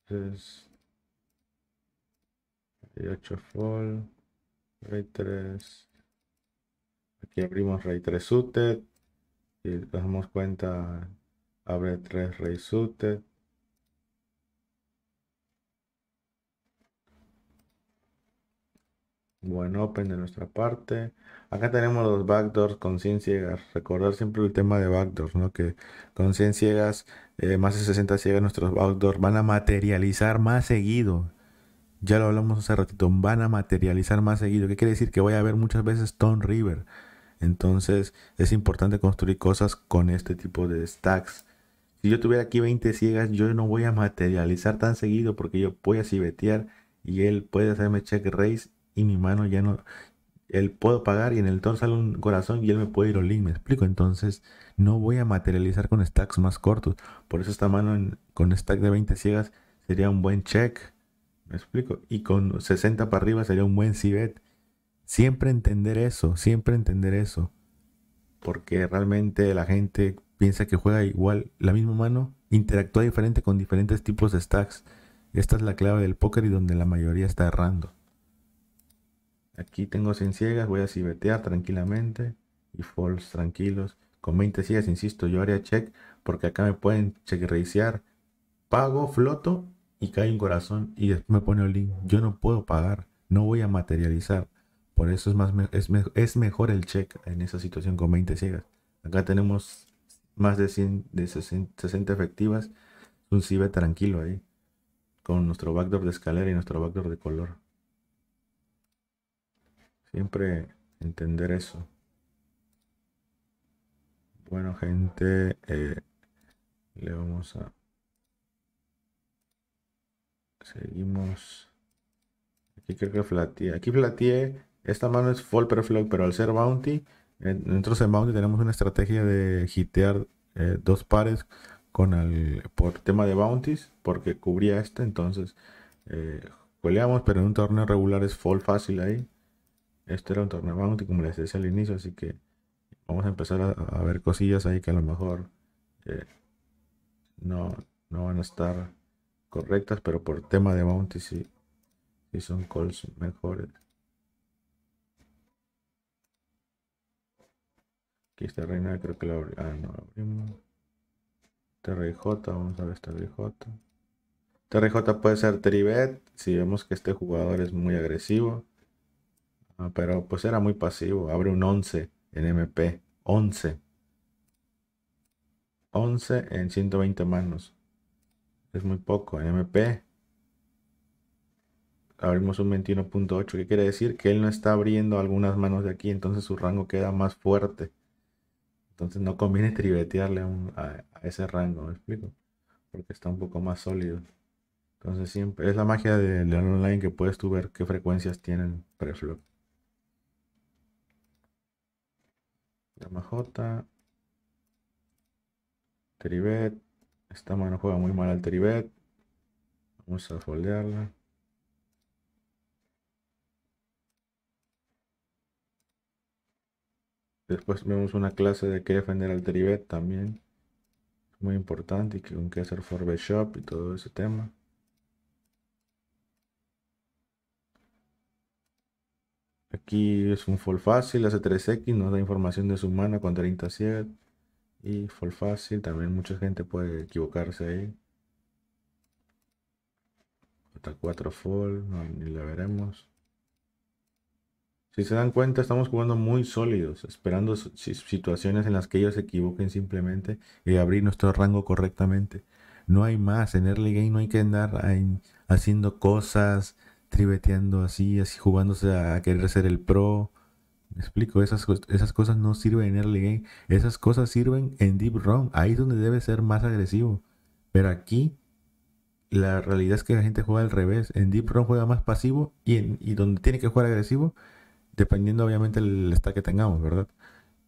Entonces, 8 fold, rey 3. Aquí abrimos rey 3 suited y nos damos cuenta, abre 3 rey suited. Buen open de nuestra parte. Acá tenemos los backdoors con 100 ciegas. Recordar siempre el tema de backdoors, ¿no? Que con 100 ciegas, eh, más de 60 ciegas, nuestros backdoors van a materializar más seguido. Ya lo hablamos hace ratito, van a materializar más seguido. ¿Qué quiere decir? Que voy a ver muchas veces Stone River. Entonces es importante construir cosas con este tipo de stacks. Si yo tuviera aquí 20 ciegas, yo no voy a materializar tan seguido porque yo voy a cibetear y él puede hacerme check raise y mi mano ya no, él puedo pagar y en el torso sale un corazón y él me puede ir all-in, me explico. Entonces, no voy a materializar con stacks más cortos. Por eso esta mano con stack de 20 ciegas sería un buen check, me explico. Y con 60 para arriba sería un buen cibet Siempre entender eso, siempre entender eso. Porque realmente la gente piensa que juega igual la misma mano, interactúa diferente con diferentes tipos de stacks. Esta es la clave del póker y donde la mayoría está errando. Aquí tengo 100 ciegas, voy a cibetear tranquilamente y false tranquilos. Con 20 ciegas, insisto, yo haría check porque acá me pueden check reiniciar. Pago, floto y cae un corazón y después me pone el link. Yo no puedo pagar, no voy a materializar. Por eso es, más, es, mejor el check en esa situación con 20 ciegas. Acá tenemos más de, 100, de 60 efectivas. Un cibe tranquilo ahí. Con nuestro backdoor de escalera y nuestro backdoor de color. Siempre entender eso. Bueno, gente, eh, le vamos a... Seguimos. Aquí creo que Aquí Flatie, Esta mano es full flow pero al ser bounty, en, dentro de bounty tenemos una estrategia de hitear eh, dos pares con el por tema de bounties, porque cubría este, entonces eh, pero en un torneo regular es fall fácil ahí este era un torneo bounty como les decía al inicio, así que vamos a empezar a, ver cosillas ahí que a lo mejor eh, no, van a estar correctas, pero por tema de bounty sí, sí son calls mejores. Aquí está reina, creo que la ah, abrimos. Ah, TRJ, vamos a ver esta RJ. TRJ puede ser Tribet, si vemos que este jugador es muy agresivo. Ah, pero pues era muy pasivo. Abre un 11 en MP. 11. 11 en 120 manos. Es muy poco. En MP abrimos un 21.8. ¿Qué quiere decir? Que él no está abriendo algunas manos de aquí. Entonces su rango queda más fuerte. Entonces no conviene (laughs) trivetearle a, ese rango. ¿Me explico? Porque está un poco más sólido. Entonces siempre es la magia del online que puedes tú ver qué frecuencias tienen preflop. J, Teribet. Esta mano juega muy mal al Tribet. Vamos a foldearla. Después vemos una clase de que defender al Tribet también. Muy importante y con qué hacer Forbes shop y todo ese tema. Aquí es un fall fácil, hace 3x, nos da información de su mano con 30 Y fall fácil, también mucha gente puede equivocarse ahí. Hasta 4 fall, no, ni la veremos. Si se dan cuenta, estamos jugando muy sólidos, esperando situaciones en las que ellos se equivoquen simplemente y abrir nuestro rango correctamente. No hay más, en early game no hay que andar haciendo cosas, tribeteando así, así jugándose a querer ser el pro. Me explico, esas, esas cosas no sirven en early game, esas cosas sirven en deep run. ahí es donde debe ser más agresivo. Pero aquí la realidad es que la gente juega al revés, en deep run juega más pasivo y, en, y donde tiene que jugar agresivo, dependiendo obviamente del stack que tengamos, ¿verdad?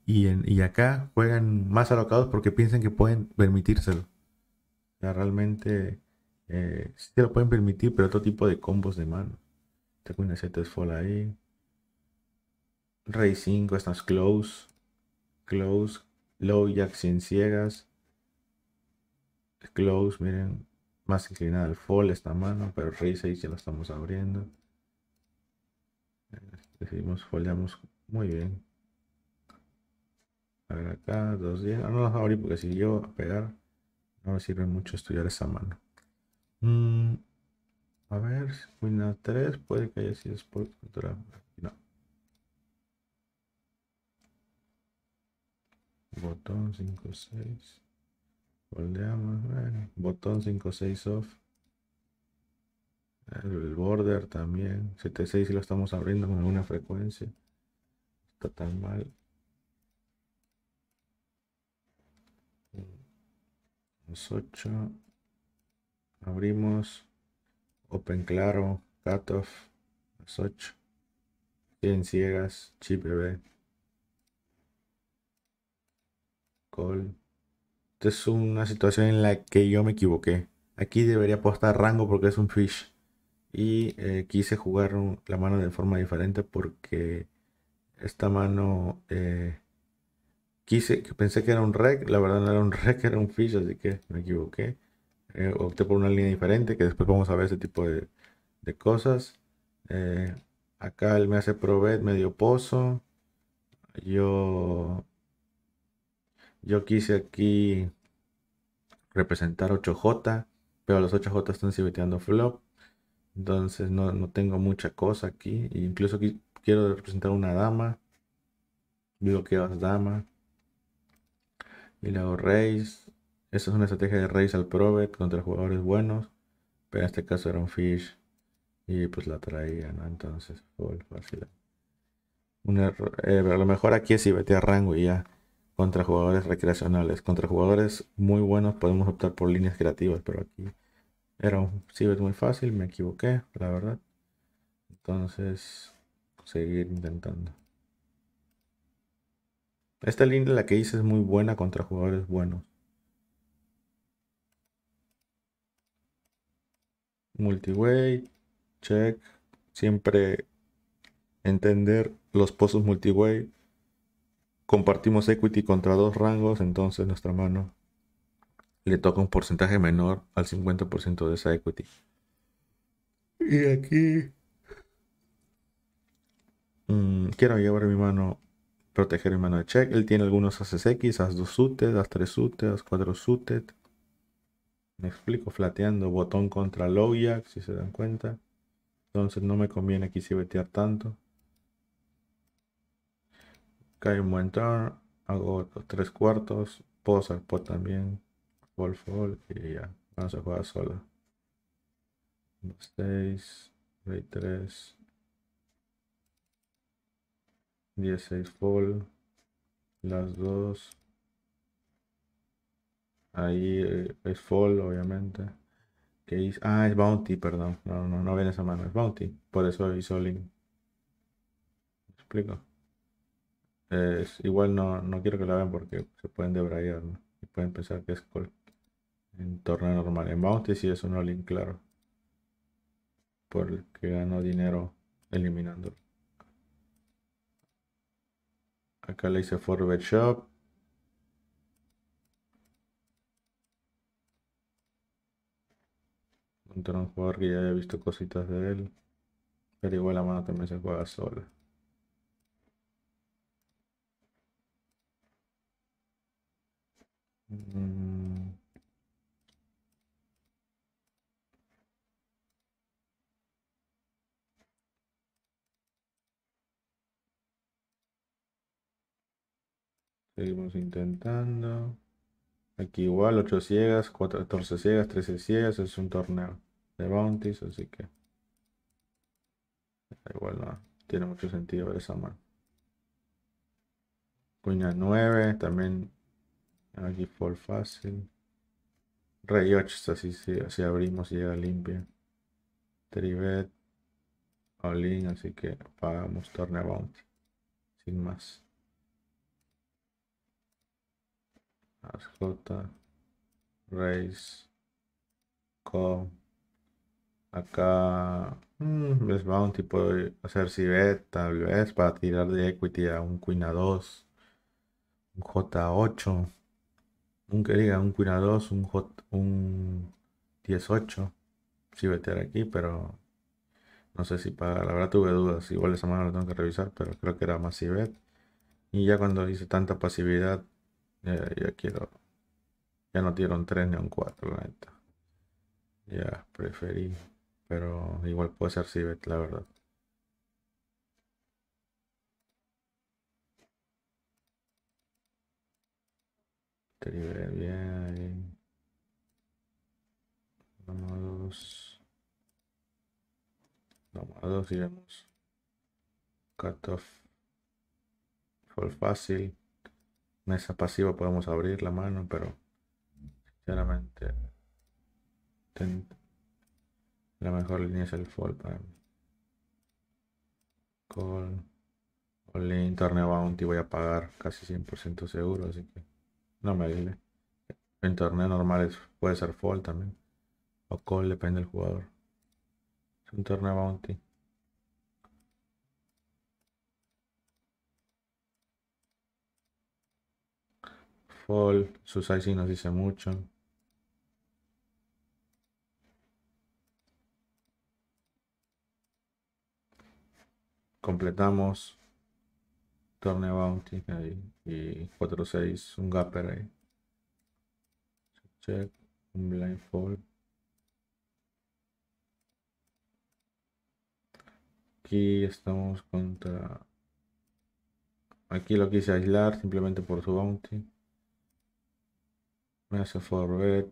Y, en, y acá juegan más alocados porque piensan que pueden permitírselo. O sea, realmente eh, si te lo pueden permitir, pero otro tipo de combos de mano. Tengo una es Fall ahí. Rey 5, estas close. Close. Low Jack sin ciegas. Close, miren. Más inclinada el fall esta mano, pero Rey 6 ya la estamos abriendo. Eh, decidimos, folleamos muy bien. A ver acá, dos días. Ah, no, no a abrí porque si yo a pegar, no me sirve mucho estudiar esa mano. Mm, a ver, una 3 puede que haya sido Sport Cultural. No. Botón 5, 6. Volteamos. Bueno, botón 5, 6 off. El border también. 7, 6 si lo estamos abriendo con alguna frecuencia. Está tan mal. Los 8 abrimos open claro cutoff las 8 100 ciegas chip B. call esta es una situación en la que yo me equivoqué aquí debería apostar rango porque es un fish y eh, quise jugar la mano de forma diferente porque esta mano eh, quise pensé que era un rec la verdad no era un rec era un fish así que me equivoqué eh, opté por una línea diferente, que después vamos a ver ese tipo de, cosas. Eh, acá él me hace proveer medio pozo. Yo, yo quise aquí representar 8J, pero los 8J están cibeteando flop. Entonces no, no, tengo mucha cosa aquí. E incluso aquí quiero representar una dama. Digo que es dama. Y le hago raise. Esta es una estrategia de raise al Probe contra jugadores buenos. Pero en este caso era un Fish. Y pues la traía, ¿no? Entonces, fue fácil. Eh, a lo mejor aquí es vete a rango y ya. Contra jugadores recreacionales. Contra jugadores muy buenos podemos optar por líneas creativas. Pero aquí era un Cibet muy fácil. Me equivoqué, la verdad. Entonces, seguir intentando. Esta línea la que hice es muy buena contra jugadores buenos. multiway, check, siempre entender los pozos multiway. Compartimos equity contra dos rangos, entonces nuestra mano le toca un porcentaje menor al 50% de esa equity. Y aquí mm, quiero llevar mi mano, proteger mi mano de check. Él tiene algunos ases X, as 2 suited, as 3 suited, as 4 suited. Me explico flateando botón contra jack si se dan cuenta. Entonces no me conviene aquí si vetear tanto. Cae un buen turn. Hago tres cuartos. Puedo ser pot también. Fall, fall. Y ya. vamos a jugar sola. 6, 23. 16 fall. Las dos. Ahí eh, es Fall, obviamente. Ah, es Bounty, perdón. No, no, viene esa mano. Es Bounty. Por eso hizo Link. ¿Me explico? Es, igual no, no, quiero que la vean porque se pueden debrayar, Y pueden pensar que es en torneo normal. En Bounty sí es un all claro. Porque ganó dinero eliminándolo. Acá le hice Forbet Shop. contra un jugador que ya haya visto cositas de él. Pero igual la mano también se juega sola. Mm. Seguimos intentando. Aquí igual, 8 ciegas, 14 ciegas, 13 ciegas, es un torneo de bounties, así que ah, igual no tiene mucho sentido esa mano. Cuña 9, también aquí fall fácil. Rey 8, así si, así abrimos llega limpia. Tribet, in. así que pagamos torneo bounty. Sin más. j Raise. Call. Acá mmm, un tipo de hacer Civet tal vez para tirar de equity a un Queen A2, un J8, un que diga un Queen A2, un, J, un 18. Civetear aquí, pero no sé si para La verdad tuve dudas. Igual esa mano lo tengo que revisar, pero creo que era más Civet. Y ya cuando hice tanta pasividad, ya, quiero. Ya no tiro un 3 ni un 4, la neta. Ya preferí pero igual puede ser Civet, la verdad. Tribe, bien. a Vamos a los iremos. Cut off. Full fácil. Mesa pasiva podemos abrir la mano, pero sinceramente. La mejor línea es el fall para mí. Call. torneo bounty voy a pagar casi 100% seguro, así que no me dile. En torneo normales puede ser fall también. O call, depende del jugador. Es un torneo bounty. Fall, sus si nos dice mucho. completamos torneo Bounty ahí, y 4-6, un Gapper ahí. Check, un Blindfold. Aquí estamos contra... Aquí lo quise aislar simplemente por su bounty. Me hace forward.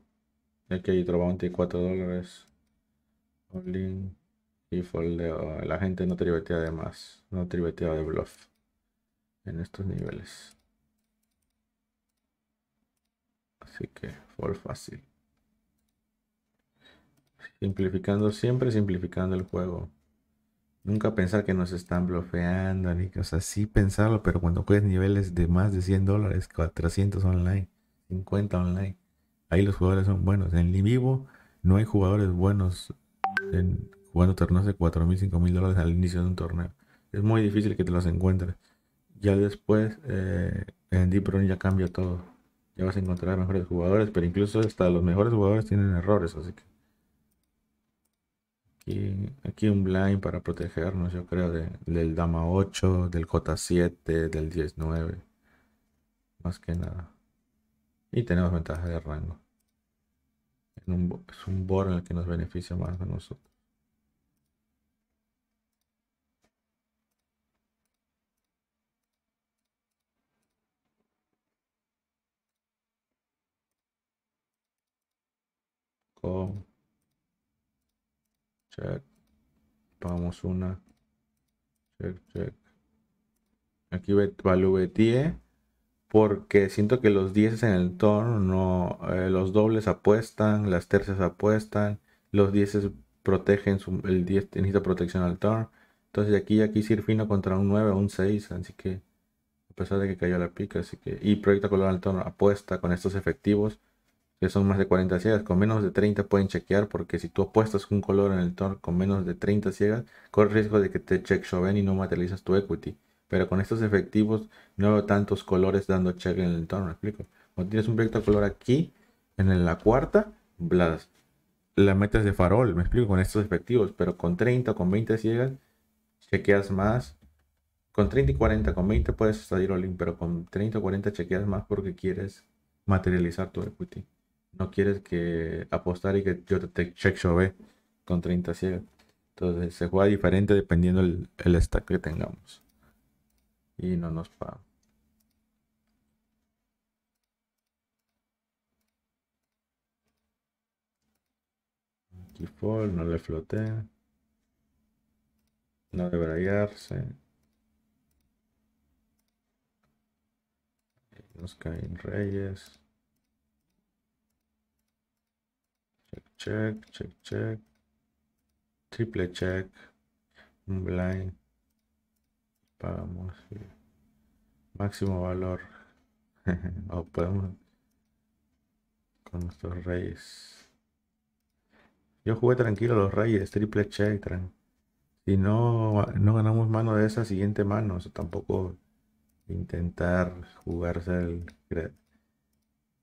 Aquí hay otro bounty 4 dólares. Y La gente no tribetea de más. No tribetea de bluff. En estos niveles. Así que fold fácil. Simplificando siempre, simplificando el juego. Nunca pensar que nos están bloqueando, ni cosas. o sea, sí pensarlo, pero cuando juegas niveles de más de 100 dólares, 400 online, 50 online, ahí los jugadores son buenos. En vivo no hay jugadores buenos en, jugando torneos de 4.000, 5.000 dólares al inicio de un torneo. Es muy difícil que te los encuentres. Ya después eh, en Deep Run ya cambia todo. Ya vas a encontrar mejores jugadores, pero incluso hasta los mejores jugadores tienen errores, así que. Aquí, aquí un blind para protegernos, yo creo, del Dama 8, del J7, del 19. Más que nada. Y tenemos ventaja de rango. es un board en el que nos beneficia más a nosotros. check vamos una check check aquí value 10 porque siento que los 10 en el turn no eh, los dobles apuestan las tercias apuestan los 10 protegen el 10 necesita protección al turn entonces aquí aquí fino contra un 9 un 6 así que a pesar de que cayó la pica así que y proyecta color al turn apuesta con estos efectivos que son más de 40 ciegas. Con menos de 30 pueden chequear porque si tú apuestas un color en el turn con menos de 30 ciegas, corres riesgo de que te check shoven y no materializas tu equity. Pero con estos efectivos no veo tantos colores dando check en el turn, ¿me explico? Cuando tienes un proyecto de color aquí, en la cuarta, las, la metes de farol, me explico, con estos efectivos. Pero con 30 con 20 ciegas, chequeas más. Con 30 y 40, con 20 puedes salir all pero con 30 o 40 chequeas más porque quieres materializar tu equity no quieres que apostar y que yo te, te check shove eh, con 30 ciegas. Entonces se juega diferente dependiendo el, el stack que tengamos. Y no nos paga. Aquí fall, no le flote, No debe rayarse. Nos caen reyes. Check, check, check. Triple check. Un blind. Pagamos. Máximo valor. (laughs) o podemos. Con nuestros reyes. Yo jugué tranquilo los reyes. Triple check. Tran si no, no ganamos mano de esa siguiente mano, o sea, tampoco intentar jugarse el...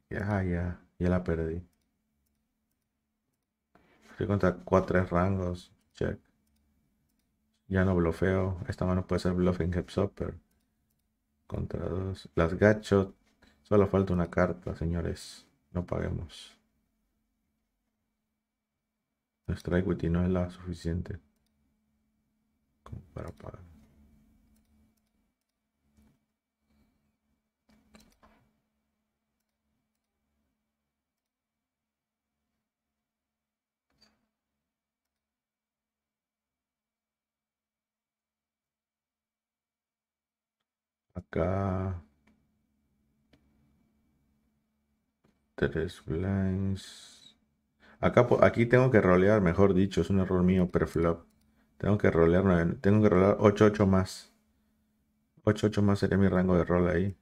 Ya, ya, ya la perdí contra 4 rangos. Check. Ya no blofeo. Esta mano puede ser bluffing heads Contra dos Las gachos Solo falta una carta, señores. No paguemos. Nuestra equity no es la suficiente como para pagar. acá. Tres blinds. Acá, aquí tengo que rolear, mejor dicho, es un error mío, preflop. Tengo que rolear, tengo que rolear 8-8 más. 8-8 más sería mi rango de rol ahí.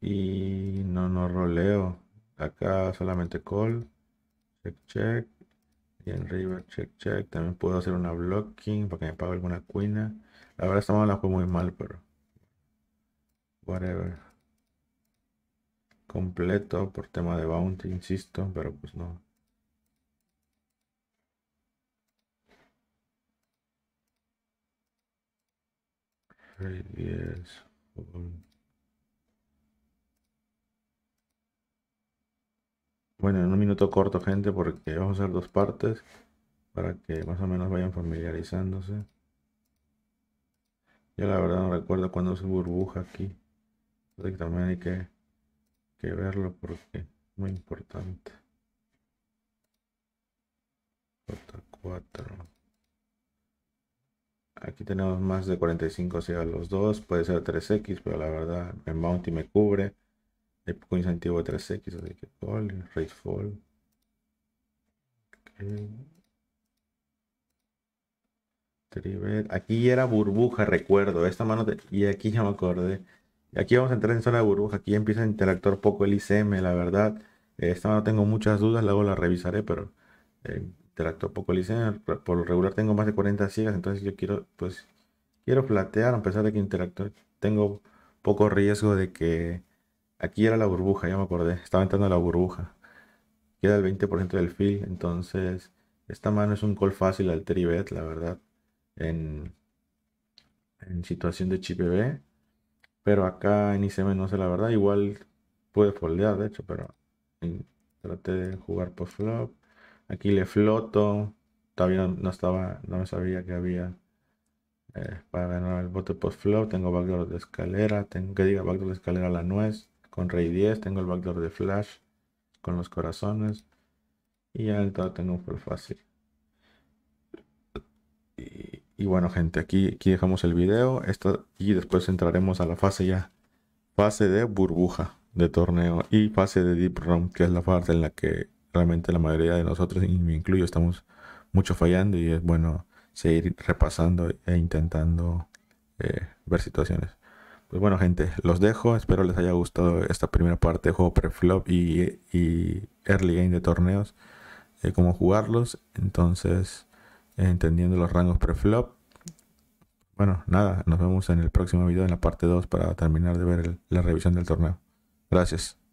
Y no, no roleo. Acá solamente call. Check, check. Y en river, check, check. También puedo hacer una blocking para que me pague alguna cuina. La verdad, Esta mano la muy mal, pero... Whatever. Completo por tema de bounty, insisto, pero pues no. Bueno, en un minuto corto, gente, porque vamos a hacer dos partes para que más o menos vayan familiarizándose. Yo la verdad no recuerdo cuando se burbuja aquí también hay que, que verlo porque es muy importante. J4. Aquí tenemos más de 45 sea, los dos. Puede ser 3X, pero la verdad, en bounty me cubre. Hay poco incentivo de 3X, así que vale. rate fall. Okay. Aquí era burbuja, recuerdo. Esta mano, y aquí ya me acordé. Aquí vamos a entrar en zona burbuja. Aquí empieza a interactuar poco el ICM, la verdad. Eh, esta mano tengo muchas dudas, luego la revisaré, pero eh, interactuar poco el ICM. Por lo regular tengo más de 40 ciegas, entonces yo quiero, pues, quiero platear, a pesar de que interactuó Tengo poco riesgo de que... Aquí era la burbuja, ya me acordé. Estaba entrando la burbuja. Queda el 20% del fill, entonces esta mano es un call fácil al tribet, la verdad. En, en situación de chip e B pero acá en ICM no sé la verdad. Igual puede foldear, de hecho, pero traté de jugar post flop. Aquí le floto. Todavía no estaba, no me sabía que había eh, para ganar el bote post flop. Tengo backdoor de escalera. Tengo que diga backdoor de escalera la nuez. Con rey 10 tengo el backdoor de flash con los corazones. Y ya todo tengo un full fácil. Y bueno, gente, aquí, aquí dejamos el video. y después entraremos a la fase ya. Fase de burbuja de torneo y fase de deep round, que es la parte en la que realmente la mayoría de nosotros, y me incluyo, estamos mucho fallando. Y es bueno seguir repasando e intentando eh, ver situaciones. Pues bueno, gente, los dejo. Espero les haya gustado esta primera parte de juego preflop y, early game de torneos, eh, cómo jugarlos. Entonces entendiendo los rangos preflop. Bueno, nada, nos vemos en el próximo video en la parte 2 para terminar de ver la revisión del torneo. Gracias.